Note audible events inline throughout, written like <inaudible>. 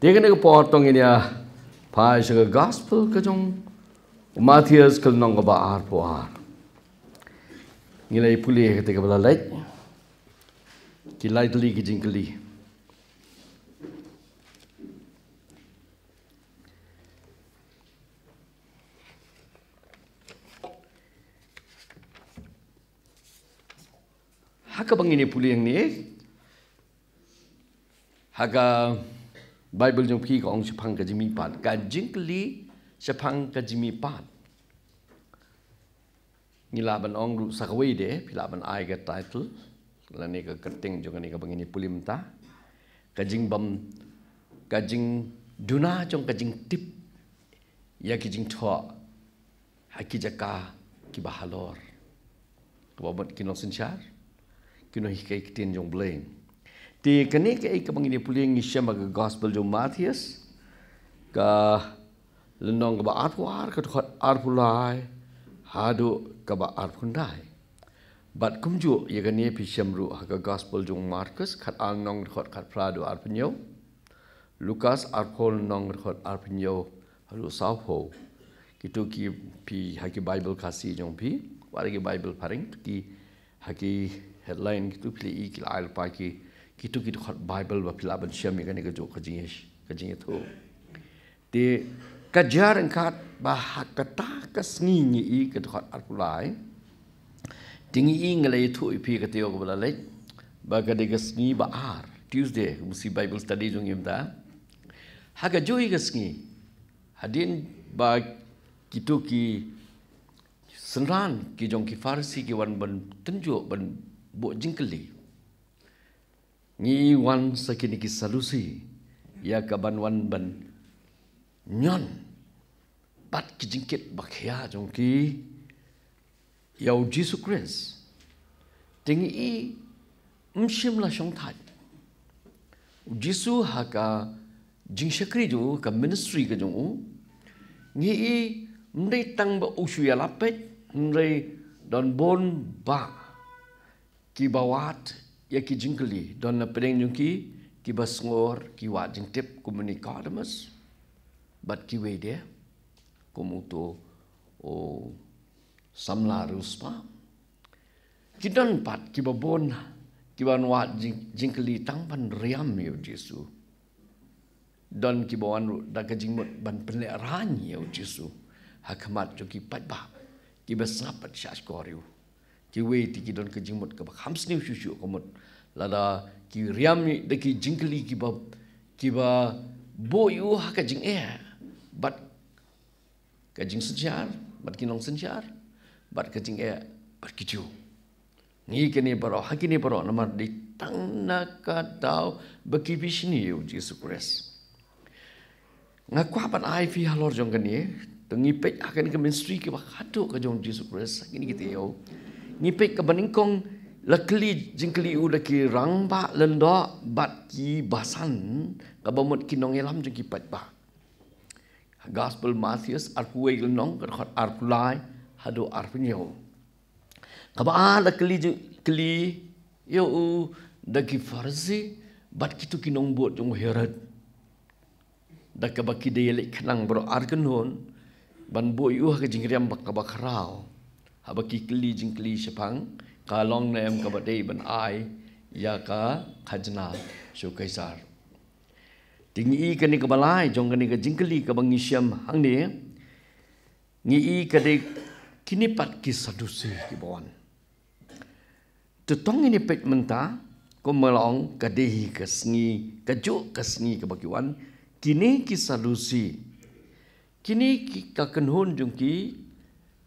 Dengan itu potong ini ya, pas ke gospel kejong, Matthias kelnong ke bahar pohar. Nilai pulih ketika bela light, kila itu lagi jingkeli. Hakapang ini pulih yang ni, haga บเบิลจงพี่ของชพังกจิมีปาดการจิงกลีชพังกจิมีปาดนี่ลาบันองรุสักวีเดพิลาบันไอเกับไททลและนี่ก็กระติงจงกันนี่ก็บังนี่ปุลิมตากจิงบัมกจิงดูน่าจงกจิงทิปยากจิงทอฮากกิจกากิบาฮาลอร์ก็บอกว่ากินนอสินชาร์กินนอฮิกเกอิตินจงเบลน์ Di kene ke ikan mengini puli isya maka gospel jom Matthias. Ke lenong ke ba'at war ke tukat ar Hadu ke ba'at pundai. Bat kumju ya kini pisham ru haka gospel jom Markus, Kat al nong tukat kat pradu ar penyau. Lukas ar nong tukat ar penyau. Hadu sawho. Kitu ki pi haki bible kasih jom pi. Wari ki bible paring. Ki haki headline kitu pilih ikil ayal ki kitu kitu kan, khat bible wa filaban syam ikan ke jo kajing es kajing itu ti kajar engkat bahak kata kasngi ngi i ke khat arpulai tingi i ngalai tu ipi ke tiok bala lek ba kadai kasngi ba tuesday musi bible study jom ni ta Haga joi jo i kasngi hadin ba kitu ki senran ki jong ki farsi ki wan ban tenjo ban bo jingkeli ni wan sakini ki salusi ya kaban wan ban nyon pat ki jingket bakhya jong ki yau jisu kris ting i mshim la shong thai jisu ha ka jing shakri jo ka ministry ka jong ni i mrei tang ba ushu ya lapet mrei don bon ba ki bawat Ya ki jingkli, don na pereng yung ki, ki bas ngor, ki wa jing tip kumuni kodamas, bat ki wei de, kumuto o oh, samla ruspa. Ki don pat ki ba bon, ki ba nwa jingkli tang pan riam yo jesu. Don ki ba da ka jing mut ban pene ranyi yo jesu. Hakamat jo ki pat ba, ki ba sapat syas koriu ki we tiki don ka jingmot ka khamsni shu shu komot lada ki riam ni de ki jingkli ki ba ki ba bo yu ha ka jing e eh. but ka jing sun char but ki nong sun char but ka jing e eh, but ki chu ni ke ni paro ha ki ni paro na mar di tang na ka dau ba ki bi shi ni yu jesus christ nga kwa ban ai fi ha jong ha ka ni tengi ni pe ha ka ni ka ministry ki ba ha tu ka jong jesus christ ki ni ki Nipik ke beningkong lekli jingkli udaki rangba lendo bat ki basan ka bomot kinong elam jingki patba gospel matthews arpuai nong ka khot arpulai hado arpnyo ka ba lekli jingkli yo u daki farzi bat ki kitu kinong buat jong herat da ka ki de yelik kenang bro argenon ban bo yu ha ke jingriam bak ka bakrao อบกิกลีจิงกลีชพังกาลองแนมกบดีบันไอยากาขจนาชูกซาร์ติงอีกันนี่กบลายจงกันนี่กจิงกลีกบังิชยมหังเนี่งีอีกันเด็กินิปัดกิสดุสีกิบอนจะต้องอินิเป็ดมันตาก็มาลองกดีกสงีกจุกสงีกบกิวันกินิกิสดุสีกินิกิกะกันฮุนจงกี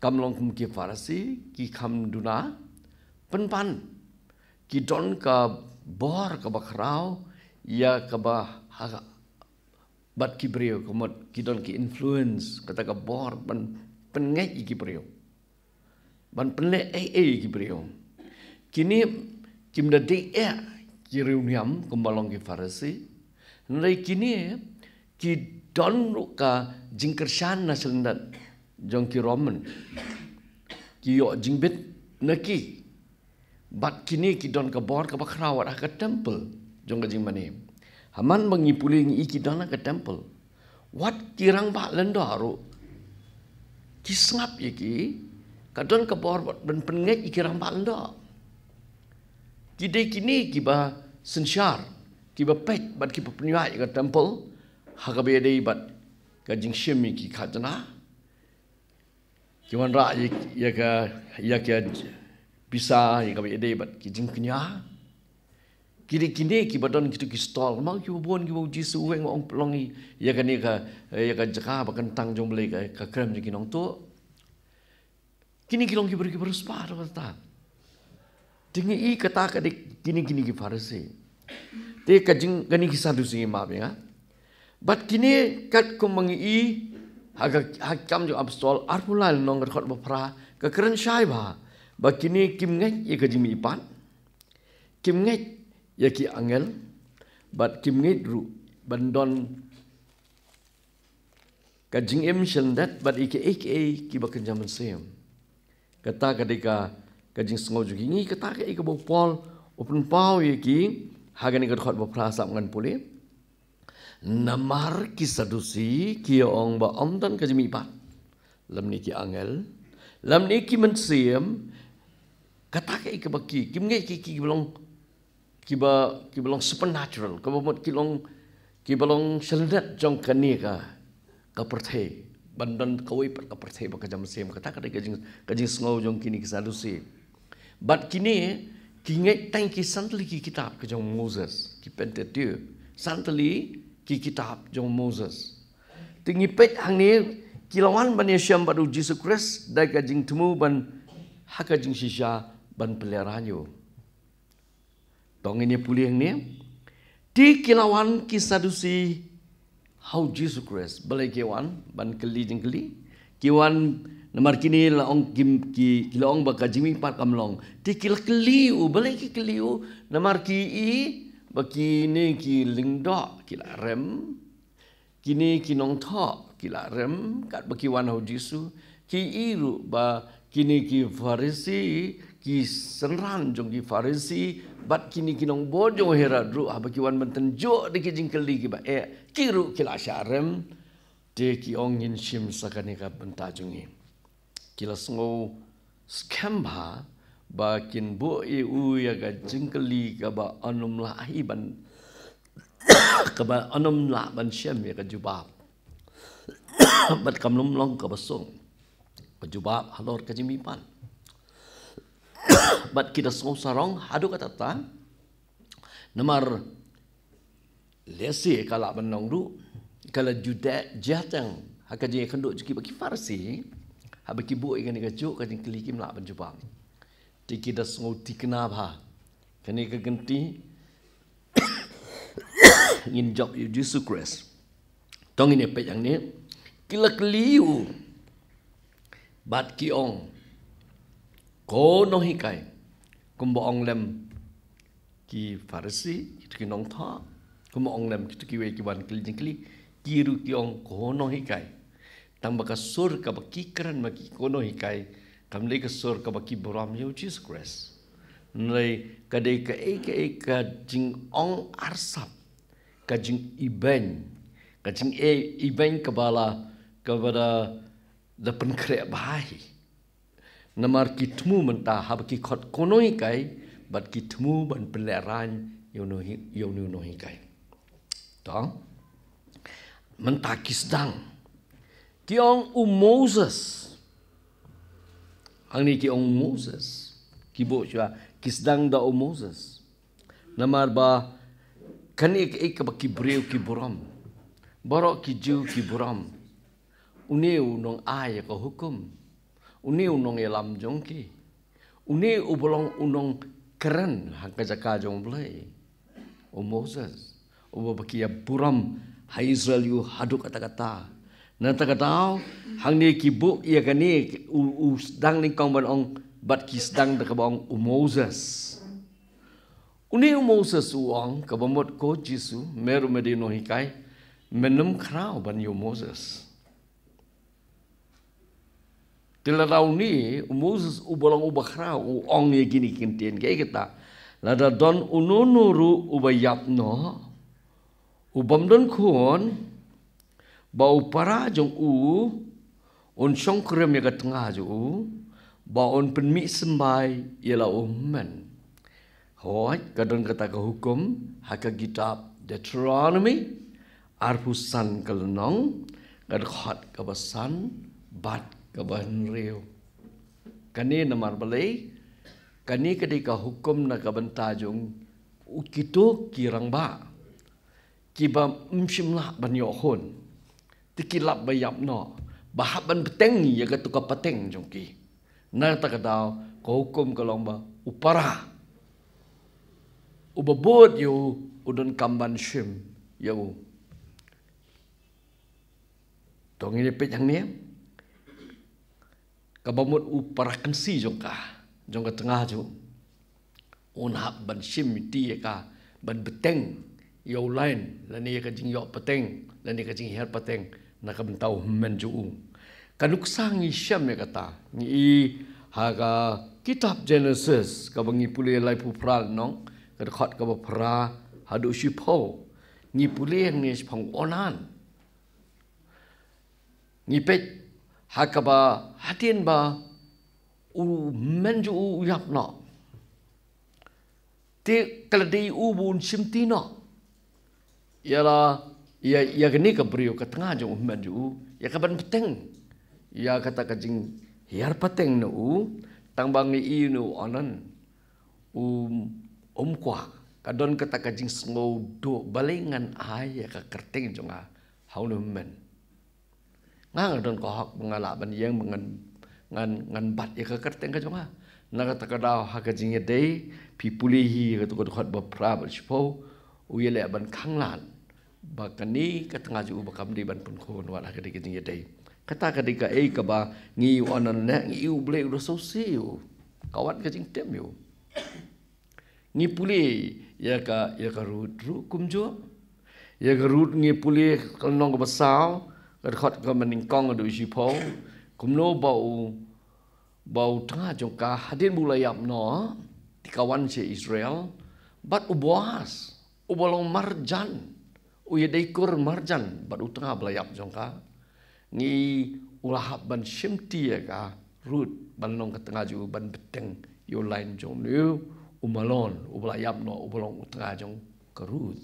กำลังคุมกีฟารสีกีคำดูนาปันปันกีดอนกับบอร์กับคราวยากับฮะบัดกีเบรียวกมดกีดอนกีอิมโฟเอนซ์กับตากับบอร์มันเป็นไงอีกีเบรียวมันเป็นเละเอเอกีเบรียวกีนี้กิมดาดีเอกีเรียวนิยมกำลังกีฟารสีในกีนี้กีดอนกับจิงเกอร์ชานนัชลินดา Jongki roman ki yo jing bit na bat kini ki don ka bor ka bakra wa lah, ka temple jongga jing mani haman mangi puling i ki don lah ka temple wat kirang ba lendo haru ki sngap ye ki ka don ka bor wat ben pengek i kirang ba lendo ki de kini ki ba sensyar ki ba pet bat ki pepniwa ka temple ha ka be de bat ka jing shimi ki khatna Cuman rak ye ye ya ke bisa ya ye ke ide bat kijing kenya. Kiri kini ah. ki badan kitu ki stol mak ki bubun ki bubu jisu weng ong pelongi ye ya ni ke eh, ye ke jaka ba kentang jong beli ke ke krem ki nong tu. Kini ki long ki beri beru spa ro ta. Dengi i kata ke dik kini kini ki farisi. Te kajing kini ki sadu sing ma be ya. Bat kini kat ko mengi i Haga hakam jo abstol arpula il bapra ka keren shai ba ba kim ngai ye ka kim ngai ye angel ba kim ngai ru bandon ka jing dat ba ik ek e ki ba kata ka de ka ka ni kata ka ik ba open pau ye ki haga bapra sap ngan namar ki sadusi ki ong ba om tan ka jimi pat lam ni ki angel lam ni ki men siem kata ke ik ba ki kim ngai ki ki belong ki ba ki belong supernatural ka bomot ki long ki belong selendat jong ka ni ka ka perthe bandan ka wei ka perthe ba ka jam siem kata ka ka jing ka jing ngau jong kini ki sadusi bat kini ki ngai tang ki santli ki kitab ka jong moses ki pentateuch santli ki kitab jong Moses. Tingi pet hang ni kilawan ban syam baru Jesus Kris dai ka temu ban haka jing sisa ban peliharanyo. Tong ini pulih ni di kilawan ki sadusi how Jesus Kris balai kewan ban keli jing keli kewan Nomor kini laong kim ki kilong baka jimi pat kamlong. Tikil keliu, balai ki keliu. Nomor ki i, kini ki ling do ki la rem kini ki nong tho ki la rem kat bagi wan ho jisu ki iru ba kini ki farisi ki senran jong ki farisi bat kini ki nong bo hera dru ha ah, beki wan menten jo de ki jingkel ki ba e ki ru ki la sha rem de ki ong in shim sakani ka benta jong ki la sngo skemba bakin bo i u ya ga jingkeli ka ba anum la hi ban <coughs> ka ba anum la ban shem ya ga jubab <coughs> bat kam lum long ka song ka jubab halor ka jimi pan <coughs> bat kita song sarong hadu kata ta nomor lesi kala benong du kala juda jatang hakaji kanduk jiki bagi farsi ha bagi bu ikan ikan cuk kajin kelikim lah penjubang tiki das ngau tikna bha kene ke genti <coughs> ngin job yu jesus tong ini pe ni Kila liu bat kiong, ong ko no hikai kum bo ong lem ki farisi ki nong tha kum ong lem ki ki we ki wan kli jing kli ki ko no hikai tang ba ka sur ka ba ki ko no hikai kam le ka sor ka baki bram yo jesus christ nei ka de ka e ka jing ong arsap ka jing iben ka jing e iben ka bala ka bara da pen kre bai namar ki tmu man ta hab ki khot konoi kai bat ki tmu ban pele ran yo no yo no kai ta man ta ki sdang ki u moses Ang ni ki ong Moses. Kibo siya. Kisdang da o Moses. Namar ba, kani ik ik ba kibreo kiburam. Baro ki jiu kiburam. Uniu nong ay ka hukum. Uniu nong ilam jong ki. Uniu ubulong unong keren hang kajaka jong blay. O Moses. O ba ba kiya buram. Ha Israel yu haduk kata-kata. นันตะกะเต้าหังนี้กีบุกเอกันนี้อูดังนิงกองบันองบัดกีสดังตะกะบองอูโมเซสอุนี้อูโมเซสอูองกับบัมบดโคจิสูเมรุเมดีโนฮิกายเมนุมคราวบันยูโมเซสติลาราวนี้อูโมเซสอูบลองอูบะคราวอูองเยกินีกินเตียนแกกะตาลาดาดอนอุนุนุรุอุบยับเนาะอุบัมดอนขวน bau para jong u on song krem ya katnga ju u ba on pen mi sembai ialah umman oh hoi kadon kata ke hukum hak kitab Deuteronomy arpusan kelenong kad khat kebasan bat kebahan riu kani namar balai kani kedika hukum na kabenta jong ukitu kirang ba kibam msimlah banyohon. hon tikilap bayap no bahaban peteng ya ke tukar peteng jongki na ta kadau ko hukum ke lomba upara ubabot yo udon kamban shim yo tong ini pet yang ni ya. kabamut upara kensi jongka jongka tengah jo unhab ban shim ti ya ka ban beteng yo lain lani ya ke jing yo peteng lani ya ke jing her peteng nakabantaw men juung kanuksang ni syam ya kata ni haga kitab genesis ka bangi pulai lai pupral nong ka khat ka bapra hadu sipo ni pulai ni phong onan ni pe haga ba hatin ba u men ju u yap no ti kaladi u bun simti no ialah Ya, ya gini ke beriyo ke tengah jo umat jo ia ya ke ban penting ya kata kajing hiar peteng, no u tambang ni i no onan um um kwa kadon kata kajing ngau do balengan ai ia ya ke kerting jo nga haun umat nga ngadon ko hak mengala ban yang mengan ngan ngan bat ia ke kerting ke jo nga na kata kadau hak kajing ye dei pipulihi ke tu ko khot ba prab shpo u ye le ban khanglan bakani ke tengah ju bakam di ban pun khun wa akhir lah dikit ni dai kata ketika ai ke eh, ba ngi on an na ngi u ble ro so si u kawat ke jing tem yo ngi puli ya ka ya ka ru ru kum ju ya ka ru ngi puli kal nong ke basau ke khot ke mening kong du ji po kum no ba u ba u tra jong ka hadin bulayap no di kawan si israel bat ubuas ubolong marjan Uye dekor marjan bat utang belayap jongka ngi ulahab ban simtia ka rut ban nong ke tengah ju ban beteng yo lain jong ni umalon ubelayap no ubelong utang jong ke rut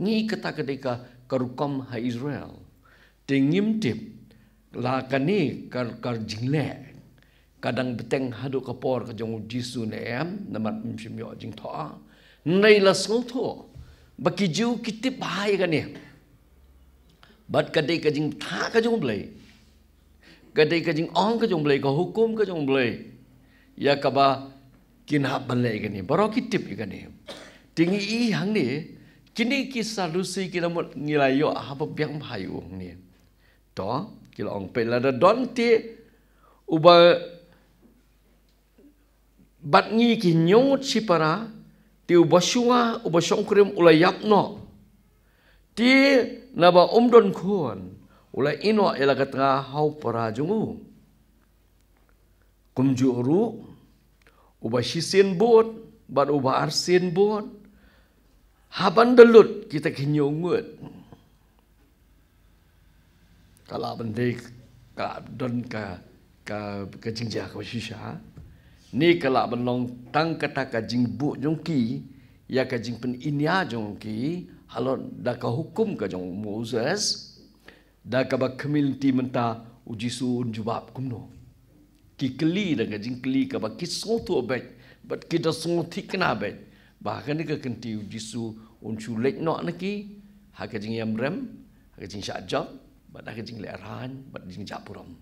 ngi kata ketika kerukom ha israel dingim tip la kani kar kar jingle kadang beteng haduk kepor ke jong jisu ne em namat mshim yo jing tho nei la bakiju kita bahaya kan ni bat kadai kajing tak kajung jong blai kadai kajing on kajung jong blai ka hukum ka jong ya kaba kinha balai kan ni baro kitip kan ni tingi i hang ni kini ki salusi ki lamo nilai yo apa biang bahaya ong ni to ki on pe la don ti uba bat ngi ki nyong para ti ubashunga ubashongkrim ula yapno ti naba umdon khon ula ino elagatnga hau parajungu kumju ru ubashisin bot bat uba arsin bot haban delut kita kinyungut kala bendik ka don ka ka kejingja ka, ka, ka, Ni kelak benong tang kata ka jing bu jong ya kajing jing pen inya jong ki, halo da ka hukum ka jong Moses, da ka ba kemil ti menta uji su jubab kumno. Ki keli da ka jing keli ka ba ki song tu obet, bat ki da song ti kena obet. Bahkan ni ka kenti uji su un su lek no na ki, ha ka jing yam rem, ha ka jing syak jam, bat ha jing le arhan, bat jing japuram.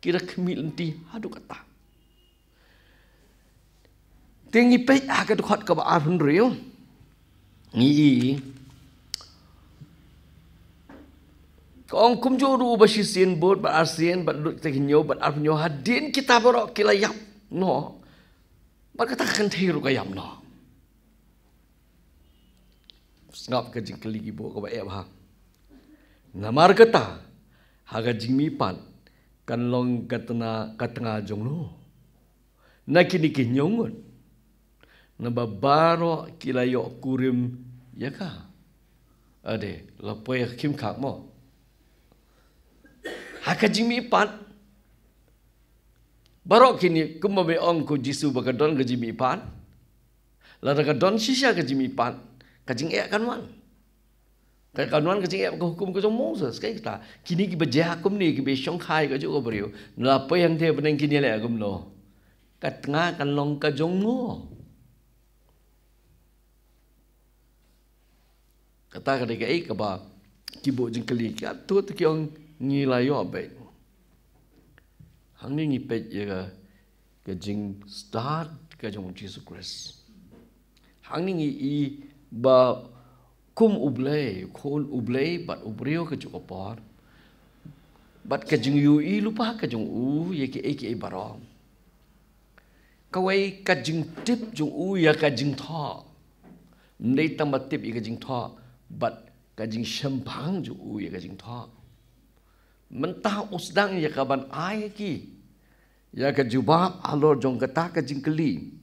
Kira kemil ti hadu katak tiếng gì bây à cái khoát cái bà ai phun rượu nghĩ gì còn cũng chưa đủ bác sĩ xin bớt bác sĩ xin bác đức tình nhau bác áp nhau hạt điện kỳ yap no. bác kan e ha. ta khăn thi rồi cái nó ngọc cái gì cái lý bộ của bác em ha nam ar kata haga jingmi pan kan long katna katnga jonglo nakini kinyongon kila yok kurim ya ka ade lapoy ya, kim ka mo haka jing pat barok kini kumo be ong ku jisu baka don ga jing pat la daga don sisa ga jing mi pat ka jing e kan wan ka kan wan ka jing e ko hukum ko jong moses kai ta kini ki be ja kum ni ki be shong khai ga ju ko bryo lapoy ang the beneng kini le agum no ka tnga kan long ka jong mo kata ketika ik ba kibo jeng klik atu tu kyong ni la yo be hang ni ni pe ye ga ke jing start ke jong jesus christ hang ni ni i ba kum uble khon uble ba ubrio ke bat ke jing yu i lupa ke jong u ye ke ek ek barong kawai ka jing tip jong u ya ka jing tho nei tamat tip i ka jing tho But kajing sembang ju u ya kajing tho mentah usdang ya kaban ai ki ya kajubab alor jong kata kajing keli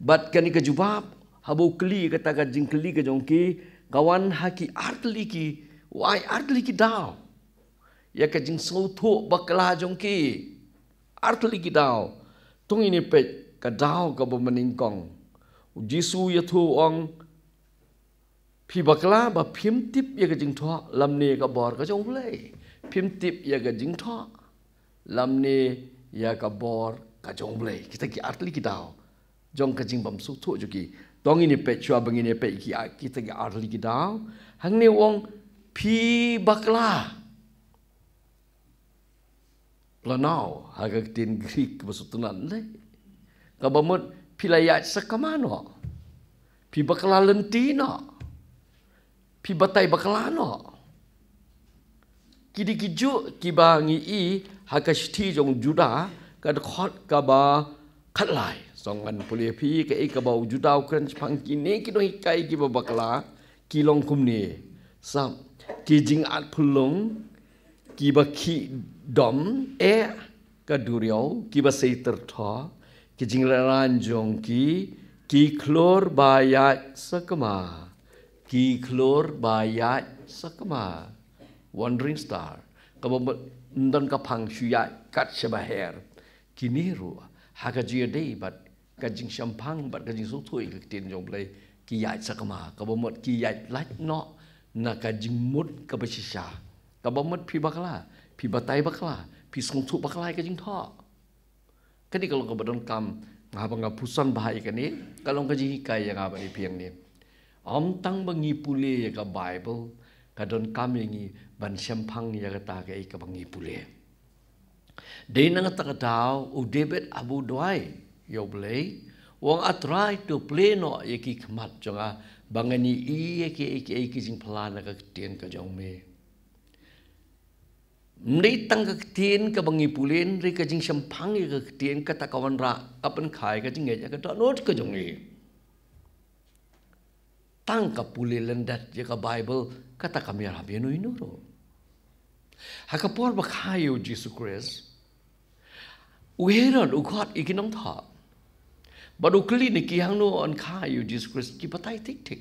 But kani kajubab habu keli kata kajing keli kajong ki kawan haki artli ki wai artli ki dao ya kajing sautho bakla jong ki artli ki dao tung ini pe kadao kabo meningkong jisu yathu ong พี่บักลาบะพิมติบยากจิงทอลำเนกบอดก็จะองเลยพิมติบยากจิงทอลำเนยากบอดก็จะองเลยคิดกี่อาร์ตลิกิดาวจงกจิงบัมสุทุจุกีตองอินิเปชัวบังอินิเปกีกิคิดกี่อาร์ตลิกิดาวหังเนวองพี่บักลาปลนาวหากตินกรีกบสุตนันเลยก็บะมดพิลายะสักกมานอพี่บักลาเลนตีนอ pi batai bakalana kidi kiju kiba ngi i hakash jong juda kad khot ka ba khat lai song ngan puli pi ka e ka ba juda kran pang ki ne ki do hikai ki ba bakla ki long kum ni sam ki jing at phulong ki ba ki dom e ka duriyo ki ba sei ter tho ki jing la ran jong ki ki klor ba ya sakma กีคลอร์บายัดสักมาวันริงสตาร์กับมันดันกับพังชุยยกัดเชบะเฮร์กินีรัวหากจีเดย์บัดกจิงชัมพังบัดกจิงสุทุยกับเตียนยงเลยกีใหญ่สักมากับมันกีใหญ่ลัดเนาะนักจิงมุดกับชิชากับมันพี่บักลาพี่บัตไตบักลาพี่สงทุบักลายกจิงท่อก็นี่ก็ลงกับดันกรรมงาบังกับพุซันบายกันนี้ก็ลงกจิงไกยังงาบันนี้เพียงนี้ om tang bangi pule ya ke bible kadon kami ni ngi ban sham ya ke ta ka ka bangi pule de na ta ka u debet abu doai yo ble wong a try to play no ye ki khmat jong bangani i ye ki ek ek jing plan ka tien ka jong me mri tang ka tien ka bangi pulen ri ka jing sham phang ye ka tien ka ta ka wan ra apan khai ka jing ye ya ka ta not ka jong me tangkap pulih lendat jika Bible kata kami Arab ya yang nuinuru. Hakapor bakayo Jesus Christ, Uheran ukat iki nong tha. Baru kali ni ki hang nu on kha yu Jesus Christ ki patai tik tik.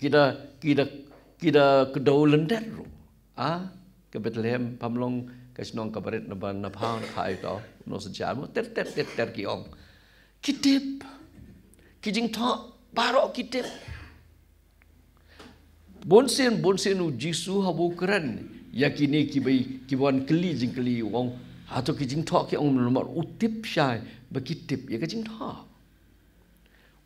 Kita kita kita kedau lendet ru. Ah, ke Bethlehem pamlong ke snong kabaret na ban na pang kha to no sejar mo ter ter ter ter ki ong. Ki tip. Ki Parok kita bonsen bonsin u jisu habu keran yakini kibai kibuan keli jing keli wong atau kijing tok ki ong nomor utip syai bekitip ya kijing tok.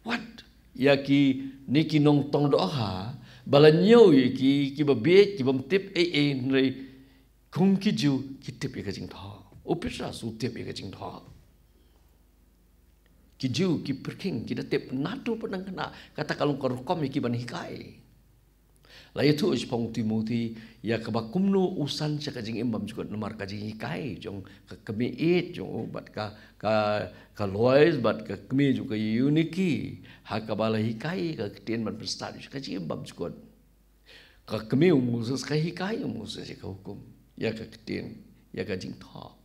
What yaki niki nong tong doha balanyo yaki kibai be eh, eh, kibam tip e e nre kung kiju kitip ya kijing tok. Upisa su tip ya kijing tok kiju ki perking ki tep natu penang kena kata kalung korkom ki ban hikai la itu is pong timuti ya ke bakumnu usan sa kajing imbam jukot nomar kajing hikai jong ke kemi it jong oh, bat ka ka ka lois bat ke kemi juk ke uniki ha ka bala hikai ka ketien ban pestar jukot kajing imbam jukot ka kemi umusus ka hikai umusus ka hukum ya ka ketien ya kajing talk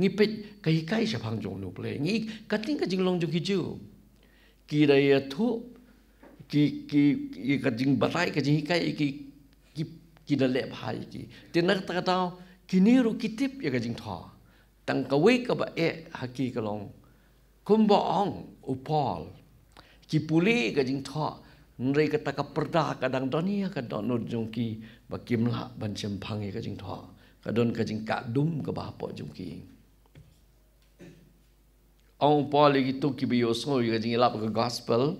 ngi pe kai kai sa phang jong nu ple ngi ka ting ka jing long jong ki ju ki da ya ye thu ki ki ye ka jing ba tai ka jing kai ki ki ki da le bhai ki te na ta ta ki ni ru ki tip ye ya ka jing tho tang ka we ka ba e ha ki ka long kum ba ong u paul ki puli ka jing tho nrei ka ta ka perda ka dang donia ya, ka don nu jong ki ba kim la ban chem phang ye ka jing tho ka don ka jing ka dum ka ba ha po jong ki on poli itu kibi yosno yu kajing ke gospel.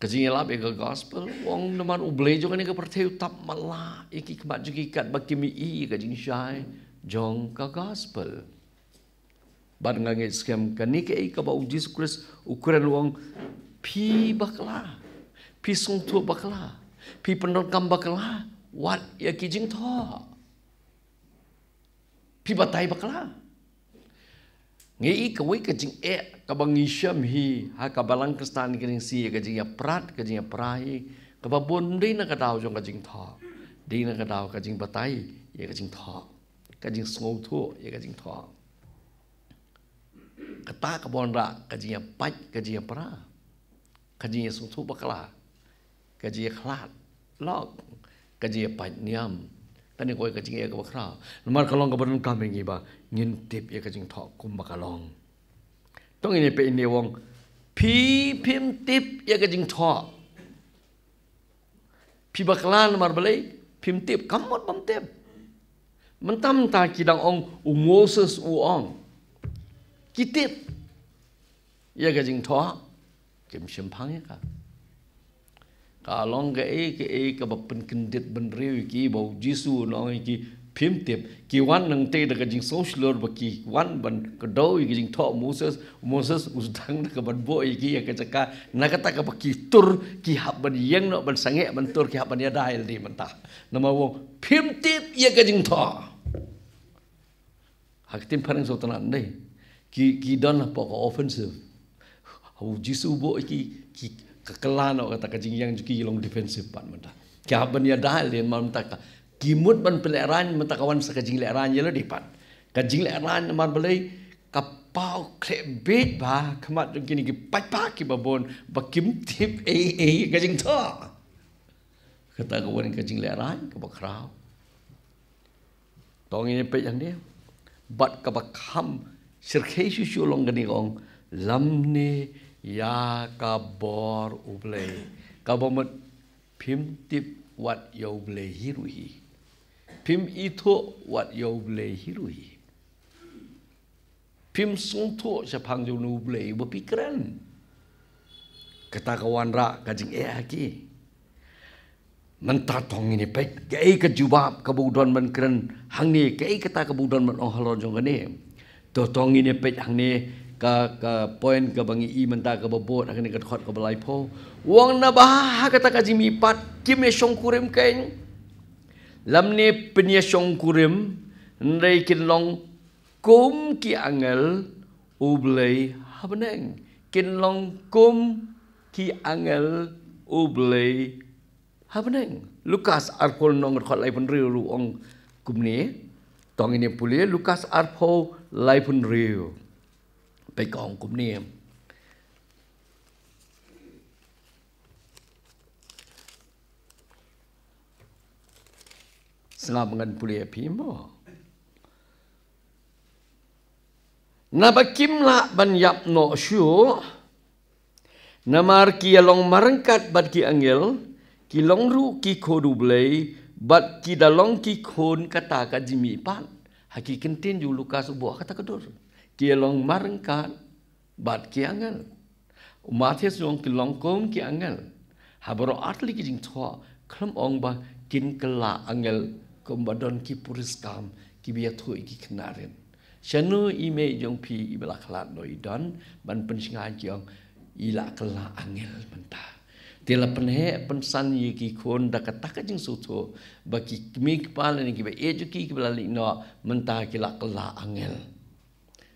Kajing ilap ke gospel. Wong nama ublay jo kani ke perteu tap mala. Iki kemat juki kat bakimi i kajing shai. Jong ke gospel. Bar ngangi skem kani ke i kaba uji sukris ukuran wong pi bakla. Pi sung tu bakla. Pi penot kam bakla. Wat ya kijing toh. Pi batai bakla. Pi batai bakla. Ngi i kawai ka e ka bang i shem hi ha ka balang ka stan ka jing ya prat ka jing ya prai ka ba bun ri na ka jong ka jing di na ka dao batai, ya ba tai ye ka jing tho ka jing sngo tho ye ka ra ka ya pat ka jing ya pra ka jing ya sngo tho ba kla ya khlat lok ka ya pat niam ตอนนี้คอยกจิงเอกบคราลมาคลองกับบันกามงีบาเงินเทปเอกจิงทอกุมบคลอง ต้องอินเปนเนวง พีพิมทิปเอกจิงทอ พีบัคลานมาบลพิมทิปกำหมดบัมเทปมันตั้มตากิดังองอุโมเสอุองกิติปเอกจิงทอจิมชิมพังเอกา kalong eh, ke ai eh, ke ai ke ba pen kendit ben riu eh, ki ba jisu no ki phim tep ki wan nang te da jing social lor ba ki wan ban ka do ki jing tho moses moses <laughs> us dang da ban bo ai ki ka ca na ka ta ka ba ki tur ki hab ban yang no ban sange ban tur ki hab ban ya dail di menta na wo phim tip ye kajing jing tho hak tim phang so tan ki ki don la pa offensive bau jisu bo ki ki kekelan orang kata kajing yang juki long defensive part menta. Kya ben dah lihat mam ta ka. Kimut ban peleran menta kawan sa kajing leran ye lo lah, di pat. Kajing leran mar belai kapau klek bah, ba kemat jukin ki pat pat ki babon bakim tip e e kajing ta. Kata kawan kajing leran ke bakrau. Tong ini pe yang dia. Bat ka bakham sirkhe syu syu long gani gong lamne ยาคาบอร์อุเบลคาบอมต์พิมติบวัดยาอุเบลฮิรุฮีพิมอิทุวัดยาอุเบลฮิรุฮีพิมสุนทุชะพังจุนอุเบลบ่พิการันกตากวันรักกจิงเอะกี ya ya ya eh mentatong ini baik kei kejubab kebudan menkeren hang kei kata kebudan menohalon jong ini totong ini baik hang ka ka point ka bangi i menta ka bobot ka ka khot ka balai pho wang na ba ha ka ta ka jimi pat ki me shong kurim kain lam ne penya shong kurim nrei kin long kum ki angel u blei ha beneng kin long kum ki angel u blei ha beneng lukas arkol nong khot lai pon riu ru ong kum ni tong ini pulih lukas arpo lai pon riu ไปกองกลุ่มนีมสลับเงินปุเรียพีมอนับกิมละบัญญับโนชูนามาร์กีลองมารังกัดบัดกีอังเกลกีลองรู้กีโคดูเบลบัดกีดาลองกีโคนกตากาจิมีปันฮักกีกันเต้นอยู่ลูกาสุบัวกตากระโดด kilong marengkat bat ki angal mathe song ki longkom ki angal habaro atli ki jing thwa khlam ong ba kin kala angal kom badon ki puris kam ki bia thu ki khnaren chenu i me jong pi i bla khla noi don ban pen singa ki ong i la kala angal menta tela penhe pen san yi ki khon da ka tak jing su thu ba ki mik pal ni ki ba e ki bla li no menta ki la kala angal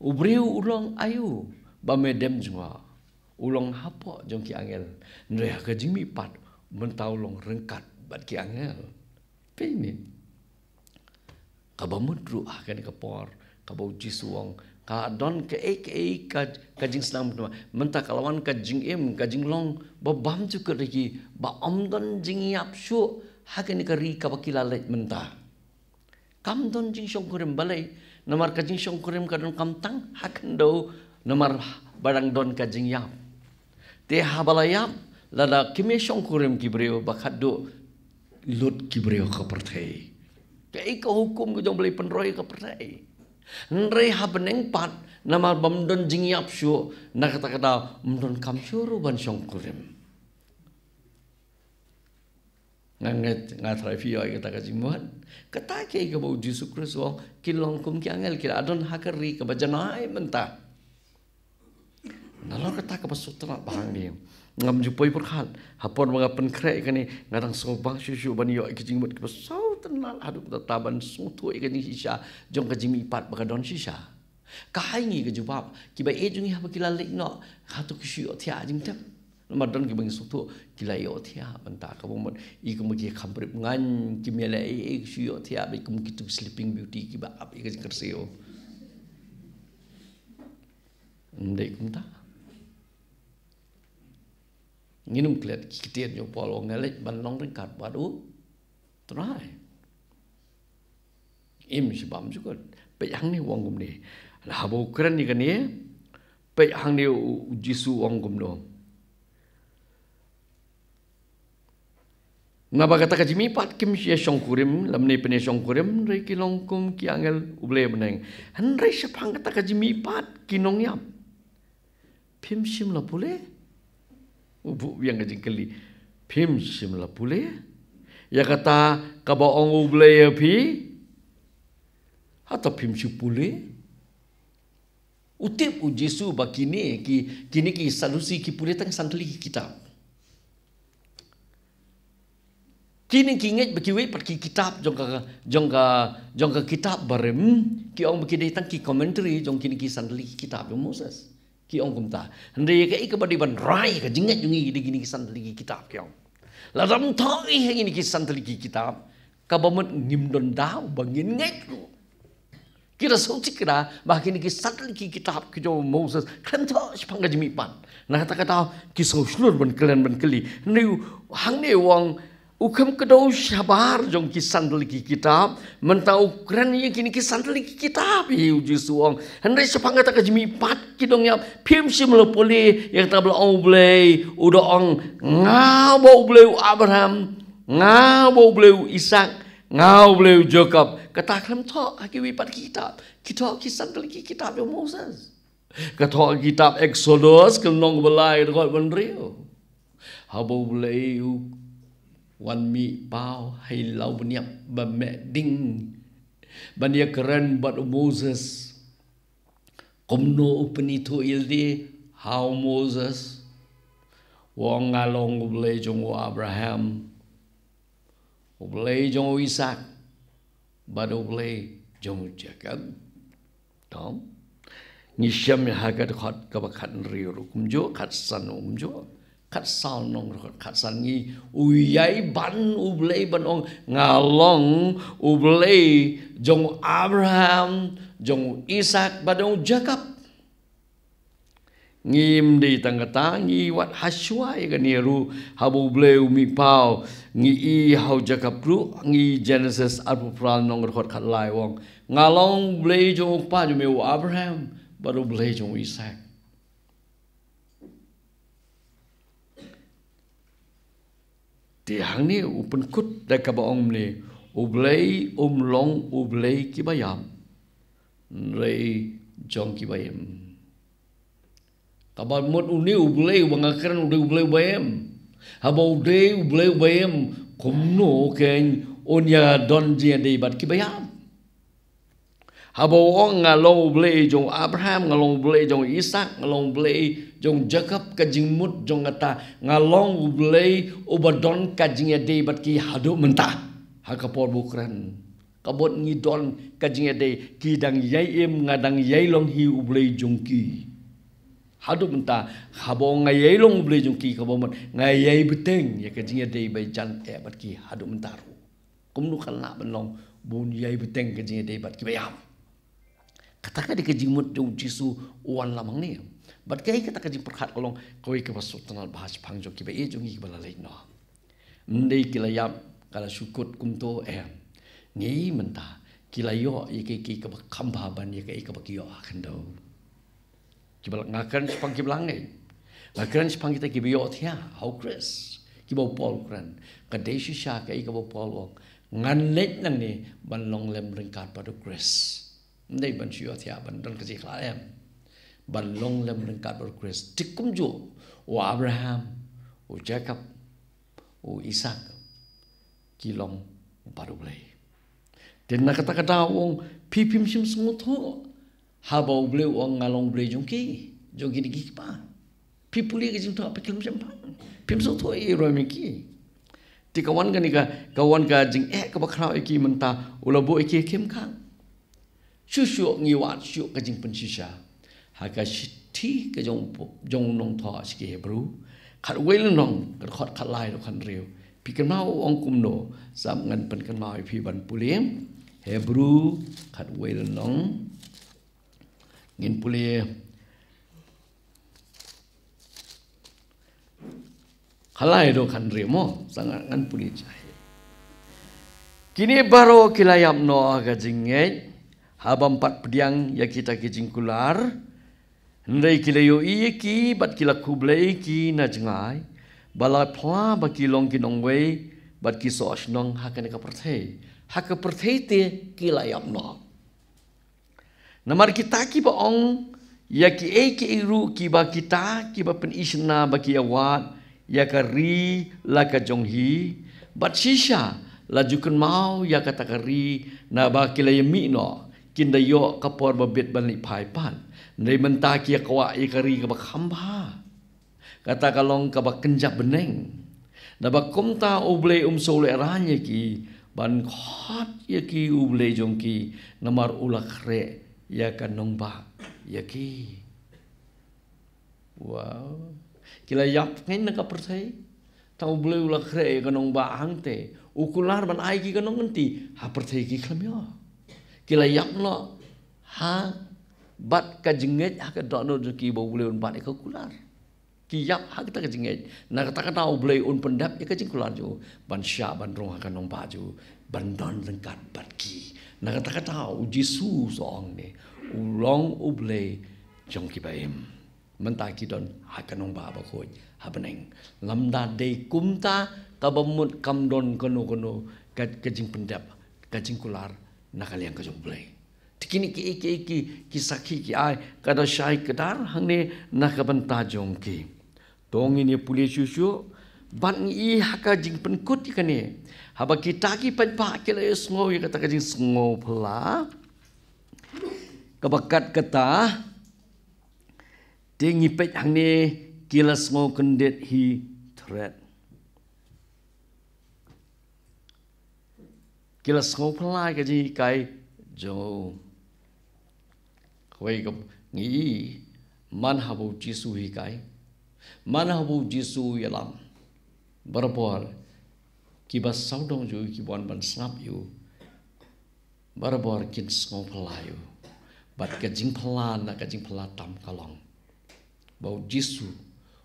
Ubriu ulong ayu ba medem jua. Ulong hapo jong ki angel. Nreh ke jimi pat mentau long rengkat bat ki angel. Pe ini. Kabamu dru akan ah ke por, kabau jisuang, ka don ke ek ka, ek kajing selam tu. Mentak lawan kajing em kajing long ba bam tu ke lagi ba om don jing yap su hakani ka ri ka bakila mentah. Kam don jing song kurem balai nomor kajing siyong kurim kadun kamtang hakan do nomor barang don kajing yam. Te habalayam lada kimi siyong kurim kibriyo bakat do lut kibriyo kapertai. Kaya ikaw hukum ko jang beli penroy kapertai. Nere habeneng pat nomor bamdon jing yap syo nakata kata mdon kam syo ruban siyong kurim. ngan ngat ngat trafi ya kita kasih kata ke ke bau jesus kristus wong kilong kum ki angel kira adon hakari ke bajanai mentah nalo kata ke pasutra bahang ni ngam jupoi perkhal hapor maga penkrek ke ni ngadang sobang susu bani yo ke jingmut ke pasau tenal aduk tataban sutu ke ni sisa jong ke jimi pat baga don sisa kahai ni ke jubab ki ba ejung ni hapo kilal lekno hatu kisyo tia jingtep na ma dan ki tu, su thu ki la yo thia ban ta ka bang mon i ka mugi kham pri ngan ki me la e e tu sleeping beauty ki apa, ap e ka kar se yo nde kum ta ni num klet ki te yo pa lo ngale ban bam ju ko ni wong gum ni la bo ni ka ni pe ni u jisu wong Nga ba kata kaji mipat kim shia shong kurim, lam ne pene shong kurim, re ki long kum ki angel ublay meneng. Han re shia pang kata kaji mipat ki nong yam. Pim shim la pule? Ubu yang kaji keli. Pim shim la pule? Ya kata kaba ong ublay ya pi? Hata pim shim pule? Utip u Jesu kini ki kini ki salusi ki pule tang santuli ki kitab. Kini kingit berkiwi pergi kitab jongka jongka jongka kitab barem ki ong bikin datang ki commentary jong kini kisan li kitab yang Moses ki ong kumta hendai ke ika badi ban rai ke jengat jengi di kini kisan li kitab ki ong la dam tai he gini kisan kitab ka bamut ngim don dau bangin ngai ku kira sochi kira ba gini kisan li kitab ki jong Moses kalian to siapa yang pan na kata kata ki sochlur ban kelen ban keli hendai Ukam kedau syabar jong kisan teliki kitab. Menta ukran yang kini kisan teliki kitab. Ya uji suang. Hendai sepang kata ke jemi pat kidong ya. Piam si melepuli. Yang kata bila ong blei. Udo ong. Ngabo blei Abraham. Ngabo blei Isaac. Ngabo blei Jacob. Kata klem to. Haki wipat kitab. Kita kisan teliki kitab yang Moses. Kata kitab Exodus. Kenong belai. Dekat menteri. Habo blei Habo วันมีเป้าให้เราเนี่ยบัมเมดิงบันยากรันบัตโมเสสกมโนอุปนิทุอิลดีฮาวโมเสสวองาลงอุเลจงวอับราฮัมอุเลจงอิสักบัตอุเลจงจักรทอมนิชยมยากัดขัดกับขันรีรุกุมโจขัดสนุมโจ kat sal nong rokat kat sal ngi uyai ban ublay ban ong ngalong ublay jong Abraham jong Isaac badong Jacob ngim di tangga ngi wat haswai kan ni ru habu ublay umi pau ngi i hau Jacob ru ngi Genesis apu pral nong rokat kat lai wong ngalong ublay jong pa jong Abraham badong ublay jong Isaac Ti hang ni upen kut da ka baong ni. Ublei um long ublei ki bayam. Rei jong ki bayam. Kabar mut uni ublei wang akeran udai ublei bayam. Haba ublei ublei bayam. Kumno keng on ya don jia dei bat ki bayam. Habo wong ngalong ble jong Abraham ngalong ble jong Isaac ngalong ble jong Jacob kajing mut jong ata ngalong ble ubadon kajingnya de bat ki hadu mentah ha kapor bukran kabot ngidon kajingnya de ki dang yai im ngadang yai long hi ble jong ki hadu mentah habo ngayai long ble jong ki kabo mat ngayai beteng ya kajingnya de bai jan te bat ki hadu mentah kumnu kala benlong bun yai beteng kajingnya de bat ki bayam katakan di kejimut jauh jisu uan lamang ni. Bat kai kata kajing perhat kolong koi ke masuk tanal bahas pangjo ki bae eh, jungi ki balalai no. Mendei kila yap kala syukut kumto em. Eh. Ni menta kila yo ye ke ki ke kamba ban ye ke eh, ke ba kiyo akendo. Ah, ki ngakan sepang ki blange. Ngakan sepang kita ki biyo tia how chris. kibau Paul pol kran. Kadai syisha ke ke bau Paul wong. Ngan nang ni ban long lem ringkat pada Chris nei ban chiu thia ban dan ka ji kha ya. em ban long lem ren kat ber kris tik kum ju oh, abraham o oh, jacob o oh, isaac ki long baru ble den na kata kata wong pi pim sim sung tho ha ba ble wong nga long ble jung ki jung ki ki pa pi puli ge sim pa pim semua tho eh, i ro mi ki ti ka wan ga kan ni ka ka wan ka jing e ka ba khrau e ki man ta shushu ngiwa shu kajing pensisha haka shiti kajong jong nong tho shiki hebru khat wel nong kat khot khat lai khan riu pi kan mau ong kum no sam ngan pen kan mau pi ban pulim hebru khat wel nong ngin pulim Halai do kan remo sangat kan punya cahaya. Kini baru kilayam no agak jengeng haba empat pediang ya kita kejingkular nrei kila yo i ki bat kila kuble i ki na jengai bala pla ba ki long ki nong wei bat ki so as nong ha ka ne ka perthe ha ka perthe te kila yap no namar kita ki ba ong ya ki e ki i ru ki ba kita ki ba pen is ba ki awat ya ka ri la ka jong hi bat sisha la jukun mau ya kata ka ri na ba kila ye mi no กินได้เยอะกระปอนบะเบ็ดบันลิภายป้านในมันตาเกียกวะเอกรีกับคำพากะตากะลองกับกันจับเน่งดับกมตาอุเบลอุมโซเลรานยกีบันคอดยกีอุเบลจงกีนมารอุลักเรยะกันนงบายกีว้าวกิลายับไงนักประเทศตาอุเบลอุลักเรยะกันนงบาอังเตอุคุลาร์บันไอกีกันนงกันตีฮะประเทศกีคลมยอ kila yang lo ha bat ka ha ka dono ki bo bule un bat ka kular ki yap ha kita jengit na kata ta ka tau bule un pendap ya ka jeng kular ju ban sha ban rong ha ka nong ba ban don lengkat bat ki na ka ta ka tau ha, jisu so ong ne u long u bule jong ki ba em man ki don ha ka nong ba ba khoj ha beneng. neng lam da de kum ta ka ba kam don ka no ka no pendap ka kular na ka liang ka jong blai tikini ki ki ki ki sakhi ki ai ka da shai ka dar hang ne na ka ban ta jong ki tong ini puli shu shu ban i ha ka jing pen kut ka ne ha ba ki ta ki pen pa ki la yes ngo ka ta ka jing ngo phla ka hi thret 叫了手不拉个就该就，为个你满哈不接受一该，满哈不接受一浪，不然不然，基本手动就基本本上不有，不然不然，给手不拉有，把个金不拉那个金不拉打不拢，不接受，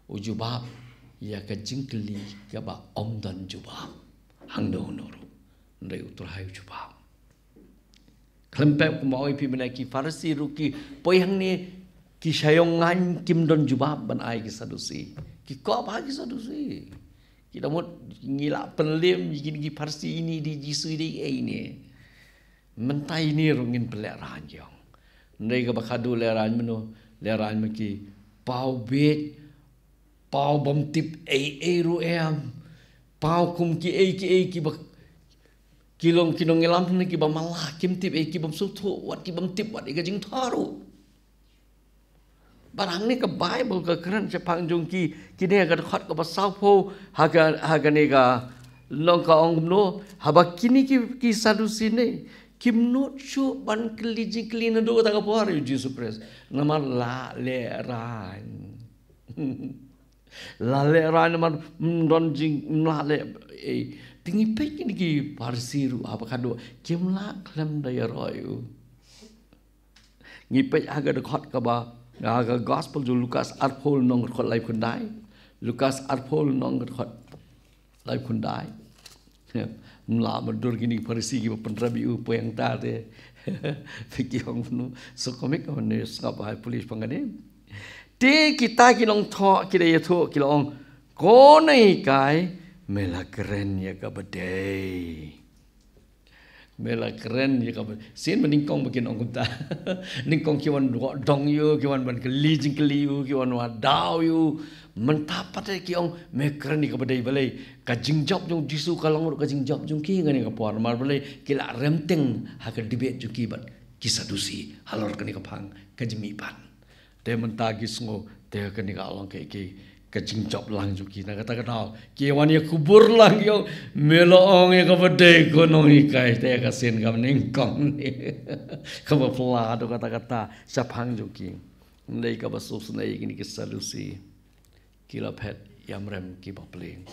我就把，也个金个里，也把昂顿就把，昂顿弄了。ในอุตรหายุชบาคลัมเป็กมอยพิมนักีฟารซีรุกีปอยังนี้กิชายงงานกิมดอนจุบาบันไอกิสะดุซีกิกอบากิสะดุซีกิดมุดงิลาเปนลิมยิกินกิฟารซีนี่ดิจิซุยดิเอินี่มันตายนี่รุงินเปลรานยองในกบคาดูเลรานมโนเลรานเมกีปาวเบดปาวบอมติปเอเอรูเอมปาวคุมกิเอกิเอกิบัก kilong kinong ngilam tu ni kibam malah kim tip eh kibam sutu wat kibam tip wat ika eh, jing taru barang ni ke bible ke keran cepang pangjung kini agak khat ke pasau po haga haga ni ka long ka ong haba kini ki ki sadu sini kim no chu ban kli ji kli na do ta ka jesus christ nama la le ran <laughs> la le ran man mm, don jing mm, la le eh, tinggi pergi lagi parsiru apa kado kemla klem daya royu ngipe aga de khot kaba aga gospel jo lukas arphol nong khot lai kun dai lukas arphol nong khot lai kun dai <laughs> mla madur gini parsi gi pen rabi u pe yang ta de <laughs> fiki hong nu so komik on ne sap hai polis pangane te kita ki nong tho ki de yatho ki long ko nei kai Mela keren ya kabadei. Mela keren ya kabadei. Sin meningkong bikin orang kumta. Ningkong kiwan dong yu, kiwan ban kelijing keliu, kiwan wadaw yu. Mentapat ya kiong, me keren ya kabadei balai. Kajing jop jung jisu kalang uruk kajing jop jung ki ngani ka puar mar balai. Kila remteng haka dibet yung kibat. Kisadusi halor kani kapang kajimipan. Dia mentagi sungguh, dia kani ka alang kaya kecincap lang juki nak kata kenal oh, kewan ye kubur lang yo melo ong ye kau berdei gunung ikai teh kasin kau ningkong ni <laughs> kau berpela tu kata kata sepang juki nai kau bersus nai ini kesalusi kila pet yang rem kiba pelin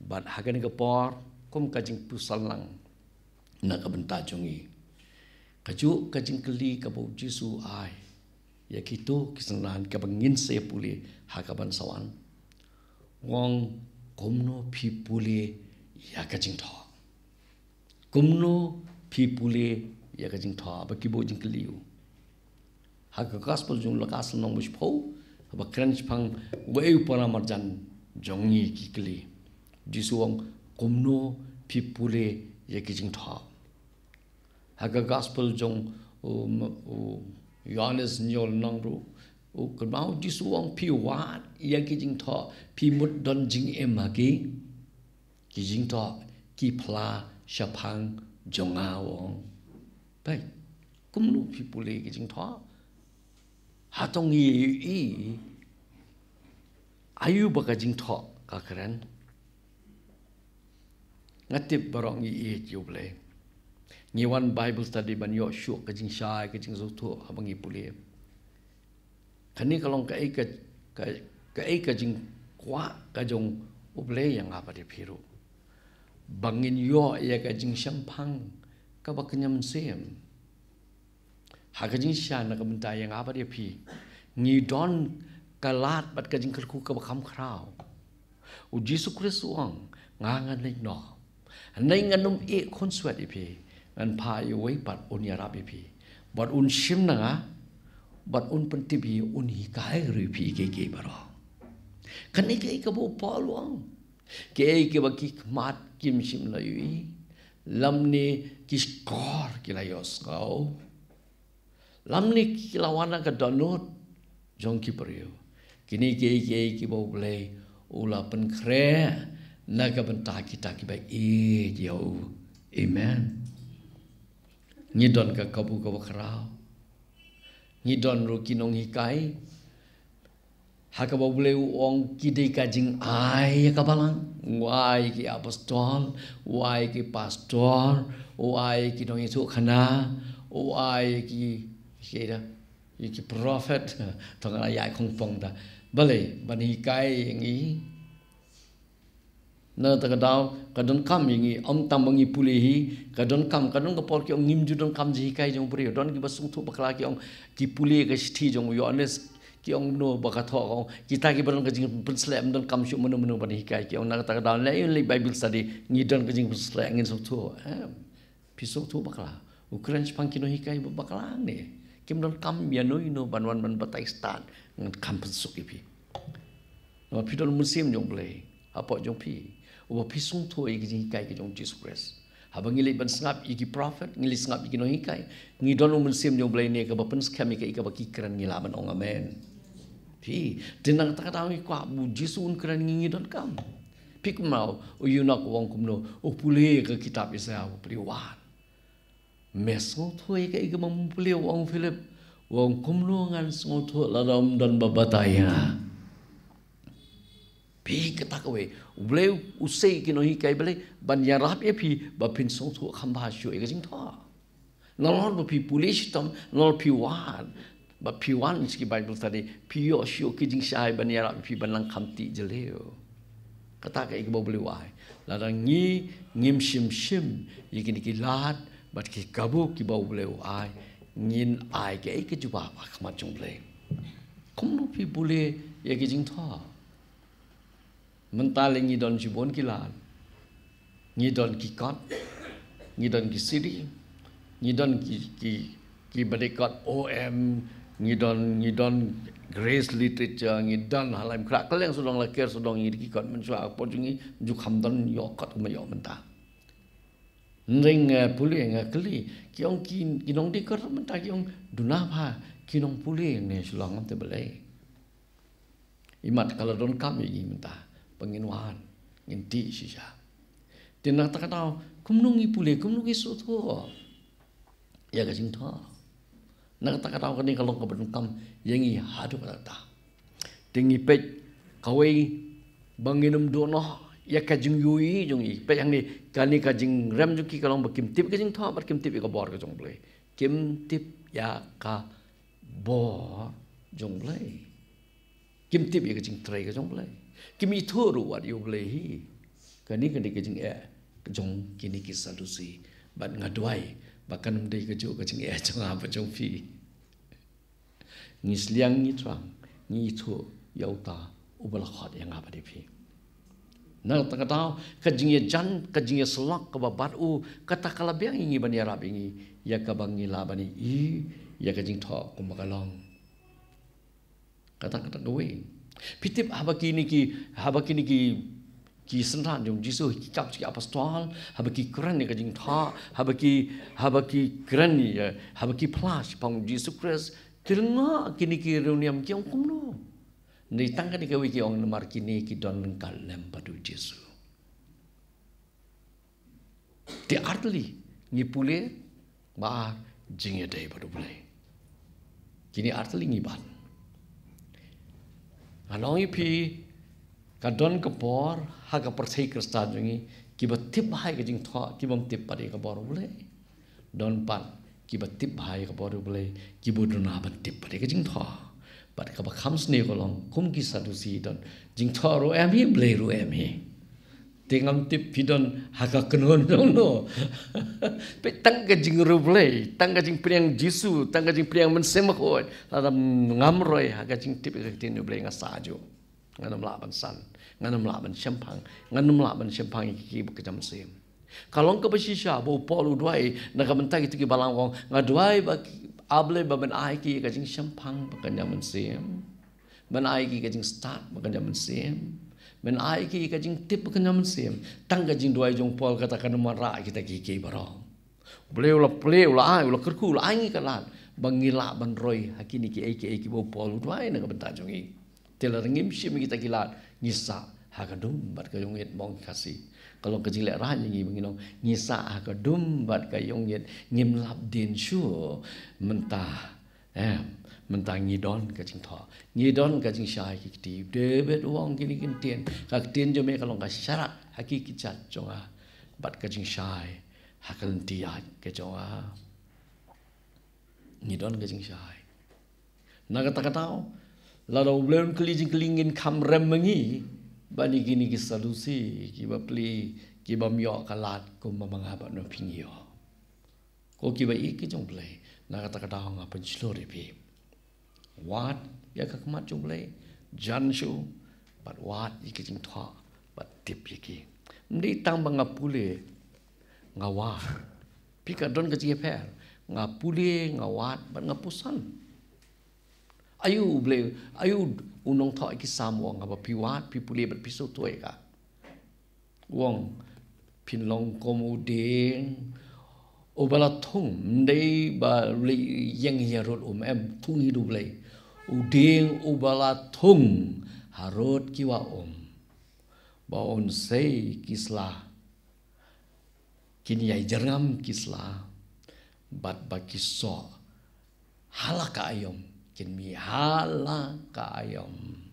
bat hakan ke por kum kajing pusal lang nak kau bentajungi kaju kajing keli kau bujisu ai Ya kita kesenangan kepengin saya pulih hakabansawan wong k o m n o pipule yakajing tho k o m n o pipule yakajing tho ba kibo jing kliu haka k a s p a l jung lakas nong bush pho ba k r a n c h p a n g w a i u p a n a marjan jongi kikli jisu wong k o m n o pipule yakajing tho haka k a s p a l jung um yohanes nyol nang ru อุกนาวจิสวงพี่วาดยังกิจิงทอพี่มุดดอนจิงเอ็มฮากิกิจิงทอกีพลาชะพังจงอาวงไปกุมลูกพี่ปุเลกิจิงทอหาตรงอีอีอายุบกจิงทอกะกรันงัติบรองอีอีจิบเลยนีวันไบเบิลสตัดี้บันยอชัวกจิงชายกิจิงสุทัวบังอีปุเลคันนี้ก็ลองกะไอ้กะกะไอ้กะจิงควะกะจงอุเบลยังอาปฏิพิรุบังอินย่อไอ้กะจิงชัมพังก็บักเนยมันเสียมหากจิงชานะกบันตายังอาปฏิพีงีดอนกะลาดบัดกะจิงคลุกกะบักคำคราวอุจิสุคริสวงงานเงินเล็กหนอในเงินนุ่มเอกคนสวดอีพีงันพาอยู่ไว้ปัดอุนยารับอีพีบัดอุนชิมนะฮะ but un pun tibi un hi kai ru pi ke ke baro kani ke ke bo paul wang ke ke ba ki mat kim sim la yi lam ni ki skor ki la yo skau lam ni ki la wana ka donut jong ki per kini ke ke ki bo ble ula pen kre na ka pen ta ki ta ki ba i yo amen ni don ka kabu ka ba krao ngidon ro kinong hikai hakaba bule wong kidai kajing ai kabalang wai ki apostol wai ki pastor wai ki dong itu kana wai ki kira ki prophet <laughs> tong ra yai kong pong da bale ban hikai ngi na ta ka dau kadon kam yingi om tam bangi pulihi kadon kam kadon ko por ki ong nim judon kam ji kai jong pri don ki basung thu bakla ki ong ki puli ga sthi jong yo anes ki ong no baka tho ko kita ki bon ga jing pun slam don kam shu mono mono bani kai ki ong na ta ga dal lai bible study ni don ga jing pun slam ngin sok thu eh, pi sok thu bakla ukrain spang ki no hi kai bakla ne kim don kam ya no ino ban wan ban batai stan ngin kam pun suk ki pi ma pi don musim jong play apo jong pi wa pisung tho igi hikai ke jong Jesus Christ. Haba ngile ban sngap igi prophet ngile sngap igi no hikai. Ngi donu men sim jong blai ne ka ba pen skami ka ikaba ki kran ngila ong amen. Pi dinang ta ta ngi kwa bu Jesus un kran ngi ngi don kam. Pi kumau u yunak wong kumno u pule ke kitab Isaia u priwan. Mesu tho ikai igi mampule wong Philip. Wong kumno ngan sngot ladam dan babataya. -hmm. พี่ก็ตักเอาไว้ยเบลวอุเซกินอ่หิกายเบลบัญยาราบเอพีบัพินสงทุกคำบาชิวเอกสิงท้อนอนรบพีปุลิชตอมนอนพีวานบัพีวานสกิบายบุตรีพี่โอชิโอคิจิงชายบัญยาราบพีบัลังคำติเจเลวก็ตักเอกบ่เบลวายลาดังงี้งิมชิมชิมยี่กินกิลาดบัดกิกับบุกิบ่เบลวายงินไอายแกเอกจุบาบักมาจงเลยคุ้มรูพีปุลีเอกจิงท้อ mình ta don nghi đồn chỉ bốn kỳ lạ nghi đồn kỳ con nghi đồn kỳ sĩ đi nghi đồn kỳ kỳ kỳ bà đề con ô grace literature nghi đồn hà lạy mkrak lên sô đồn lạ kia sô đồn nghi kỳ con mình xóa bó chung nghi dù khám đồn yó cót mà yó mình ta nên nghe bố lê nghe kỳ lý kỳ ông kỳ kỳ nông đi kỳ mình ta kỳ ông đù Imat kalau don kami ini mentah penginuhan ngendi sisa dan nak tak tahu kumnungi pule kumnungi sutu ya gasing to lah. nak tak kata kini kalau kau berdukam yangi hadu kata ta tinggi pet kawai banginum dono ya kajing yui jungi pet yang ni kani kajing rem juki kalau berkim tip kajing to berkim tip ikau bor kajung pule kim tip ya ka bor jung pule kim tip ya kajing tray kajung pule kimi thoru wat yo blehi kani kani ke jing e jong kini ki salusi bat ngadwai ba kanum de ke jo ke jing e jong ha jong fi ngis liang ni twang ni tho yau ta u bal khat yang ha ba de fi na ta ka tao ke jing e jan ke jing e selak ke ba bat u ka ta kala biang ingi ba ni arab ingi ya ka bang ngila ba ni i ya ke jing tho kum kata ka long Puis kini ki, qui qui sont là, qui sont qui sont là, qui sont là, qui sont là, qui haba sont là, qui sont là, qui sont là, qui sont là, qui sont là, qui sont là, qui sont là, qui sont là, qui sont là, qui sont là, qui sont là, bah sont day qui sont kini artli sont là, along you pee, Kadon Kapor, Haka Partaker Stadjungi, give a tip high getting taught, give them tip body a borrowable. Don't pan, give a tip high a borrowable, give a donab and tip body getting taught. But a couple comes near along, Kumki Sadusi don't, Jing Toro am he, Blay Ru am he tingam tip pidon haga kenon dong <laughs> no pe tangga jing rublei tangga jing priang jisu tangga jing priang mensemako lada ngamroi haga jing tip ke tin rublei ngasajo nganum laban san nganum laban sempang nganum laban sempang iki jam sem kalong ke pesisha bo polu duai naga mentagi tiki balangong ngaduai bagi able baben ai ki ka jing sempang bekejam sem ban ai ki ka jing start bekejam sem men ai ki ka jing tip ka nam sim tang ka jing doai jong pol ka ta ka nam ra ki ta ki ki ba ro bleu la pleu la ai la ker ku la ai ka lan bang ban roi ha ki ai ki ki bo pol doai na ka ban ta jong ngi te la ngim sim ki ki lan ngi ha ka dum bat ka jong ngi mong ka kalau ka jing le ra ni ngi bang no ngi sa ha ka dum bat ka jong ngi ha ngim lap din shu men em eh. มันตางงีดอนกับจิงทองีดอนกับจิงชายกิกตีเดเบิดวองกินิกินเตียนกักเตียนจะไม่กลงกับชระฮักกิกิจัดจงอาบัดกับจิงชายฮักกันตียาดกบจงอางีดอนกับจิงชายนากตะกะเต้าเราเราเริ่มคลีจิงคลิงเงินคำเรมมังีบันิกินิกิสลุซีกิบะพลีกิบะมยอกลาดกุมบะมังอาบันพิงยอโ็กิบะอีกกิจงเปลนากตะกะเต้างาเป็นชโลริพี what ya ka khmat chung le jan shu but what ye ka jing tho but tip ye ki ni tang ba nga pu le nga wa pi ka don ka ji pha nga pu le nga wa but nga pu san ayu ble ayu unong tho e ki sam wa nga ba pi wa pi pu le but pi so toy ka wong pin long komu ding obala thung dei ba li yeng ya rot um em thung hi du ble uding ubalatung harut kiwa om baon sei kislah kini ai jerngam kisla bat bagi so ka ayom kini mi hala ayom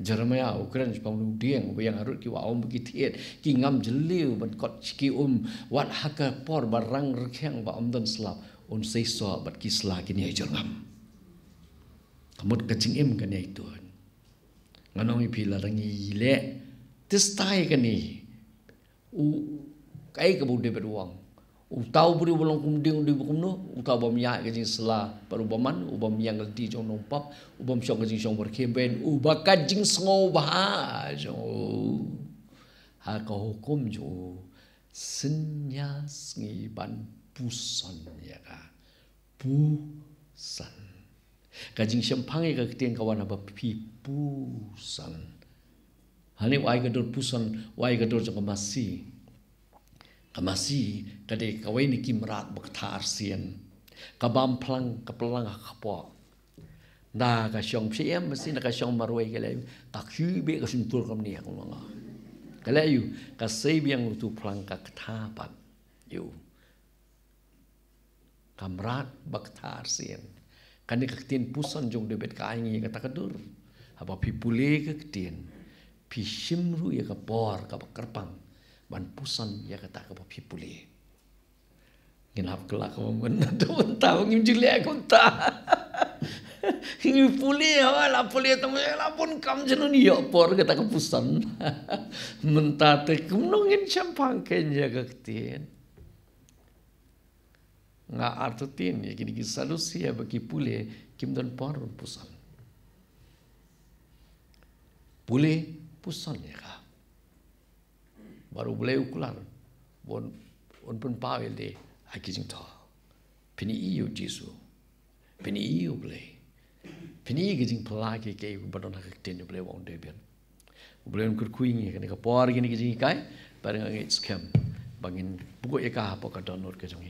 Jeremia ukuran sepam lu dieng ubi yang harut ki om begitiet ki ngam jeliu ban kot ki um wat hakar por barang rekeng ba om dan selap un seiso bat kisla kini ai jerngam thamut ka ching em ka nei ya, tuan nga nong phi la rangi le tis tai ka ni u kai ka bu de be ruang u tau bu bu long kum ding di bu kum no u tau bom ya ka ching sala paru bom man u bom yang ti chong nong pap u bom chong ka ching chong bor ke ben u ba kencing ching sngo ba jo ha ka hukum jo sinya sngi ban pusan ya ka pusan Kajing jing shem phang e ka ya, ten ka wan ba phi pu san ha ne wai ka dor pu san wai ka dor ka masi ka masi ka de ka wai ni kim rat bak thar sian ka bam phlang ka plang ka da ka shong phi em ma ka shong ma roi ka le ka khu kam ni ang lo nga yu ka sei biang tu pelang ka tha pat yu kamrat bak thar Kan dia pusan jong debet bet kain ni kata kedur. Apa pi pule ke ketien. ya ke bor ke kerpang. Ban pusan ya kata ke pi pule. Ngin hap kelak ke mungkin. Tuh entah mungkin juli aku entah. <laughs> Ngin pule ya wah lah temu ya lah pun kam jenun ya bor kata ke pusan. <laughs> Mentah teh kemenungin campang kenya ke nga artutin ya kini ki salusia ya, bagi pule kim don parun pusan pule pusan ya ka baru bule ukulan bon on pun pawel de aki jing to pini iyo jisu pini iyo bule pini iyo jing pelaki ke iyo badon hakik tin yo ya, bule wong de bian bule on kur kuingi kani ya, ka por kini ki jing kai parang ngai skem bangin buko ika hapo ka donor ke jing